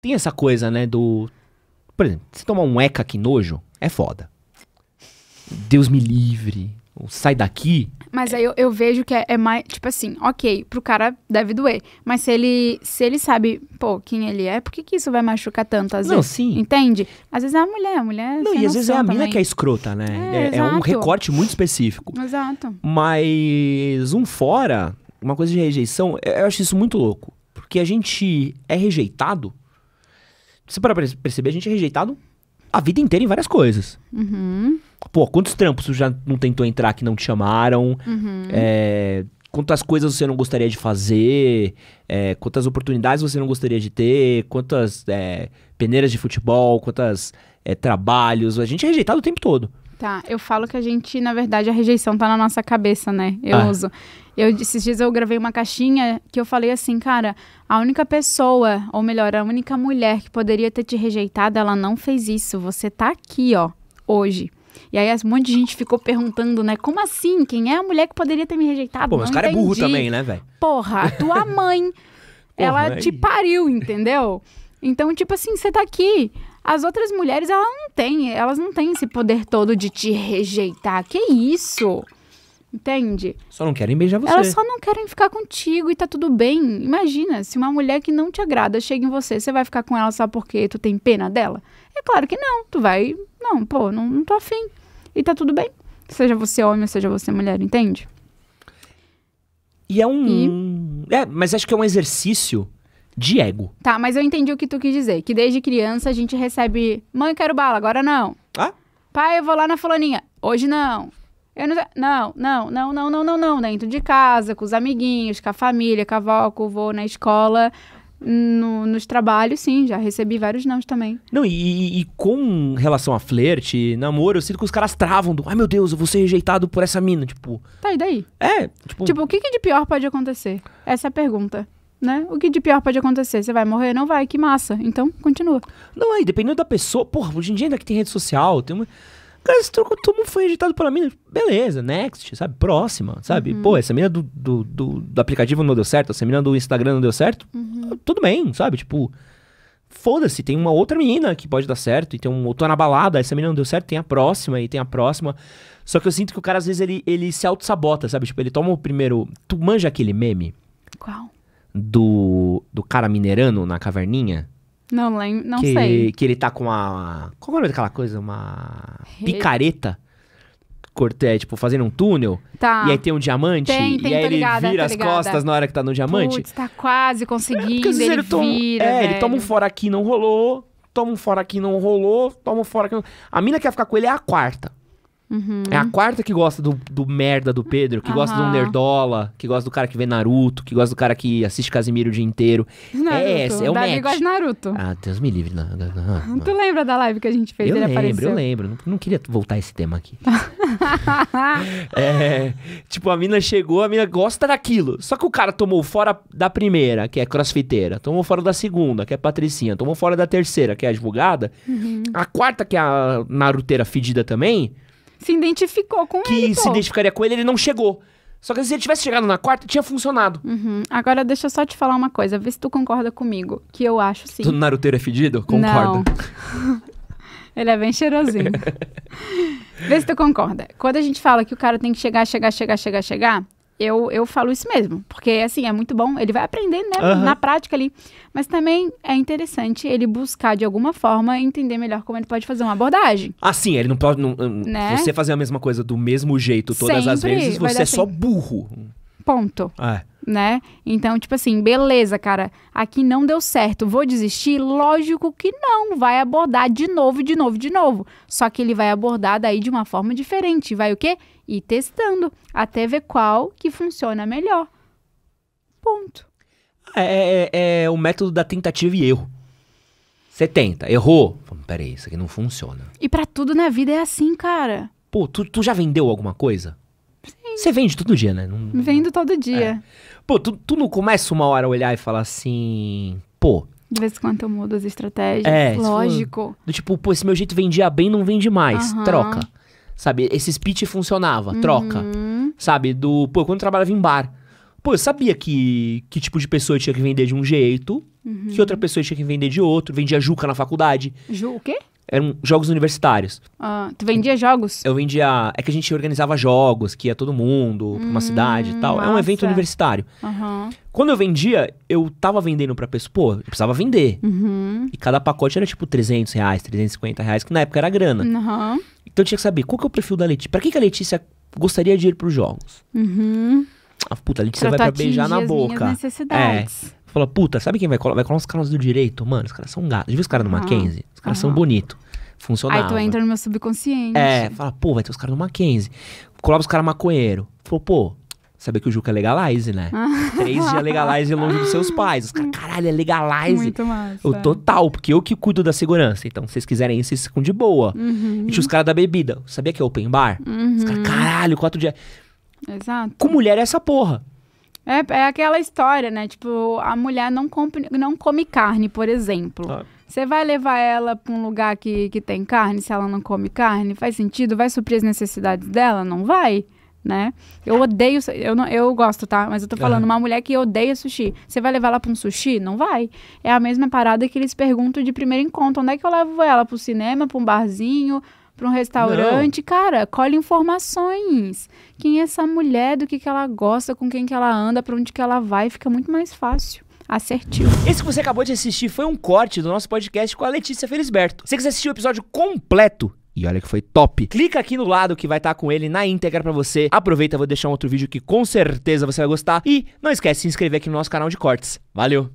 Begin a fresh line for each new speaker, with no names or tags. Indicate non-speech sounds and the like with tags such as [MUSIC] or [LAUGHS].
Tem essa coisa, né, do. Por exemplo, se tomar um eca que nojo, é foda. Deus me livre. sai daqui.
Mas aí eu, eu vejo que é, é, mais. Tipo assim, ok, pro cara deve doer. Mas se ele, se ele sabe, pô, quem ele é, por que, que isso vai machucar tanto às não, vezes? Sim. Entende? Às vezes é a mulher, a mulher. Não, e às vezes é a mina que é
escrota, né? É, é, é um recorte muito específico. Exato. Mas um fora, uma coisa de rejeição, eu acho isso muito louco. Porque a gente é rejeitado se para perceber, a gente é rejeitado a vida inteira em várias coisas.
Uhum.
Pô, quantos trampos você já não tentou entrar que não te chamaram? Uhum. É, quantas coisas você não gostaria de fazer? É, quantas oportunidades você não gostaria de ter? Quantas é, peneiras de futebol? Quantas é, trabalhos? A gente é rejeitado o tempo todo.
Tá, eu falo que a gente, na verdade, a rejeição tá na nossa cabeça, né? Eu ah. uso. Eu, esses dias eu gravei uma caixinha que eu falei assim, cara, a única pessoa, ou melhor, a única mulher que poderia ter te rejeitado, ela não fez isso. Você tá aqui, ó, hoje. E aí um monte de gente ficou perguntando, né? Como assim? Quem é a mulher que poderia ter me rejeitado? Pô, mas o cara entendi. é burro também, né, velho? Porra, a tua mãe,
[LAUGHS] ela Porra, te
pariu, entendeu? Então, tipo assim, você tá aqui. As outras mulheres, elas não têm, elas não têm esse poder todo de te rejeitar. Que isso? Entende?
Só não querem beijar você. Elas só
não querem ficar contigo e tá tudo bem. Imagina, se uma mulher que não te agrada chega em você, você vai ficar com ela só porque tu tem pena dela? É claro que não. Tu vai, não, pô, não, não tô afim. E tá tudo bem. Seja você homem, seja você mulher, entende?
E é um. E... É, mas acho que é um exercício de ego.
Tá, mas eu entendi o que tu quis dizer. Que desde criança a gente recebe... Mãe, quero bala. Agora não. Ah? Pai, eu vou lá na fulaninha. Hoje não. Eu não, não, não, não, não, não, não, não. Dentro de casa, com os amiguinhos, com a família, com a avó, com o na escola, no, nos trabalhos, sim. Já recebi vários não também.
Não, e, e com relação a flerte, namoro, eu sinto que os caras travam do... Ai, meu Deus, eu vou ser rejeitado por essa mina, tipo...
Tá, e daí? É, tipo... Tipo, o que, que de pior pode acontecer? Essa é a pergunta né? O que de pior pode acontecer? Você vai morrer? Não vai, que massa. Então,
continua. Não, aí, é, dependendo da pessoa. Porra, hoje em dia ainda que tem rede social, tem uma. Cara, esse troco, todo mundo foi editado pela mina. Beleza, next, sabe? Próxima, sabe? Uhum. Pô, essa mina do, do, do, do, aplicativo não deu certo, essa mina do Instagram não deu certo. Uhum. Tudo bem, sabe? Tipo, foda-se, tem uma outra menina que pode dar certo, e tem um. Eu tô na balada, essa menina não deu certo, tem a próxima, e tem a próxima. Só que eu sinto que o cara, às vezes, ele, ele se auto-sabota, sabe? Tipo, ele toma o primeiro. Tu manja aquele meme? Qual? do, do cara minerando na caverninha?
Não lembro, não que, sei.
Que ele tá com a. Qual é o nome daquela coisa? Uma. Picareta? é, tipo, fazendo um túnel. Tá. E aí tem um diamante. Tem, tem, e aí ele ligada, vira as costas na hora que tá no diamante. Putz,
tá quase conseguindo. É, ele, ele toma, vira, é, ele toma um
fora aqui não rolou. Toma um fora aqui não rolou. Toma um fora aqui não. A mina que ia ficar com ele é a quarta. Uhum. É a quarta que gosta do, do merda do Pedro, que uhum. gosta do nerdola, que gosta do cara que vê Naruto, que gosta do cara que assiste Casimiro o dia inteiro. Naruto. É essa, é o Davi match. gosta de
Naruto. Ah,
Deus me livre. Não, não, não.
Tu lembra da live que a gente fez? Eu lembro, apareceu. eu
lembro. Não, não queria voltar a esse tema aqui. [LAUGHS] é, tipo, a mina chegou, a mina gosta daquilo. Só que o cara tomou fora da primeira, que é crossfiteira. Tomou fora da segunda, que é patricinha. Tomou fora da terceira, que é advogada. Uhum. A quarta, que é a naruteira fedida também se identificou com que ele. Que se pô. identificaria com ele, ele não chegou. Só que se ele tivesse chegado na quarta, tinha funcionado.
Uhum. Agora deixa eu só te falar uma coisa, vê se tu concorda comigo, que eu acho sim. Tu
Naruteiro é fedido? Concorda.
[LAUGHS] ele é bem cheirosinho. [LAUGHS] vê se tu concorda. Quando a gente fala que o cara tem que chegar, chegar, chegar, chegar, chegar, eu, eu falo isso mesmo. Porque, assim, é muito bom. Ele vai aprendendo, né? Uhum. Na prática ali. Mas também é interessante ele buscar, de alguma forma, entender melhor como ele pode fazer uma abordagem.
Assim, ele não pode... Não, hum, né? Você fazer a mesma coisa do mesmo jeito todas Sempre as vezes, você é assim. só burro. Ponto. É
né? Então, tipo assim, beleza, cara, aqui não deu certo, vou desistir? Lógico que não, vai abordar de novo, de novo, de novo. Só que ele vai abordar daí de uma forma diferente, vai o quê? Ir testando até ver qual que funciona melhor.
Ponto. É, é, é, é o método da tentativa e erro. Você tenta, errou. Peraí, isso aqui não funciona.
E para tudo na vida é assim, cara.
Pô, tu, tu já vendeu alguma coisa? Você vende todo dia, né? Não...
Vendo todo dia. É.
Pô, tu, tu não começa uma hora a olhar e falar assim, pô.
De vez em quando eu mudo as estratégias. É, tipo, lógico.
Do tipo, pô, esse meu jeito vendia bem, não vende mais. Uhum. Troca. Sabe, esse speech funcionava, uhum. troca. Sabe, do. Pô, quando eu trabalhava em bar. Pô, eu sabia que, que tipo de pessoa tinha que vender de um jeito, uhum. que outra pessoa tinha que vender de outro. Vendia Juca na faculdade. Ju, o quê? eram jogos universitários.
Ah, tu vendia jogos? Eu
vendia. É que a gente organizava jogos, que ia todo mundo pra uma hum, cidade e tal. É um evento universitário. Uhum. Quando eu vendia, eu tava vendendo pra pessoa, pô, eu precisava vender. Uhum. E cada pacote era tipo 300 reais, 350 reais, que na época era grana. Uhum. Então eu tinha que saber qual que é o perfil da Letícia. Pra que, que a Letícia gostaria de ir pros jogos?
Uhum.
Ah, puta, a Letícia pra vai pra beijar na boca. É. necessidades. É. Fala, puta, sabe quem vai colar? Vai colar uns caras do direito, mano. Os caras são gatos. Já viu os caras do Mackenzie? Os caras são bonitos. Funcionava. Aí tu entra
no meu subconsciente. É,
fala, pô, vai ter os caras do Mackenzie. Colava os caras maconheiro. Falou, pô, saber que o Juca é legalize, né? [LAUGHS] Três dias legalize longe dos seus pais. Os caras, caralho, é legalize. Muito massa. O total, porque eu que cuido da segurança. Então, se vocês quiserem isso, vocês ficam de boa. Uhum. E tinha os caras da bebida. Sabia que é open bar? Uhum. Os caras, uhum. caralho, quatro dias. Exato. Com mulher é essa porra.
É, é aquela história, né? Tipo, a mulher não, compre, não come carne, por exemplo. Claro. Ah. Você vai levar ela para um lugar que, que tem carne se ela não come carne? Faz sentido? Vai suprir as necessidades dela? Não vai? Né? Eu odeio, eu não, eu gosto, tá? Mas eu tô falando uhum. uma mulher que odeia sushi. Você vai levar ela para um sushi? Não vai. É a mesma parada que eles perguntam de primeiro encontro, onde é que eu levo ela pro cinema, para um barzinho? para um restaurante, não. cara, colhe informações. Quem é essa mulher, do que, que ela gosta, com quem que ela anda, para onde que ela vai, fica muito mais fácil Acertiu.
Esse que você acabou de assistir foi um corte do nosso podcast com a Letícia Felisberto. Se você quiser assistir o episódio completo, e olha que foi top. Clica aqui no lado que vai estar tá com ele na íntegra para você. Aproveita, vou deixar um outro vídeo que com certeza você vai gostar. E não esquece de se inscrever aqui no nosso canal de cortes. Valeu!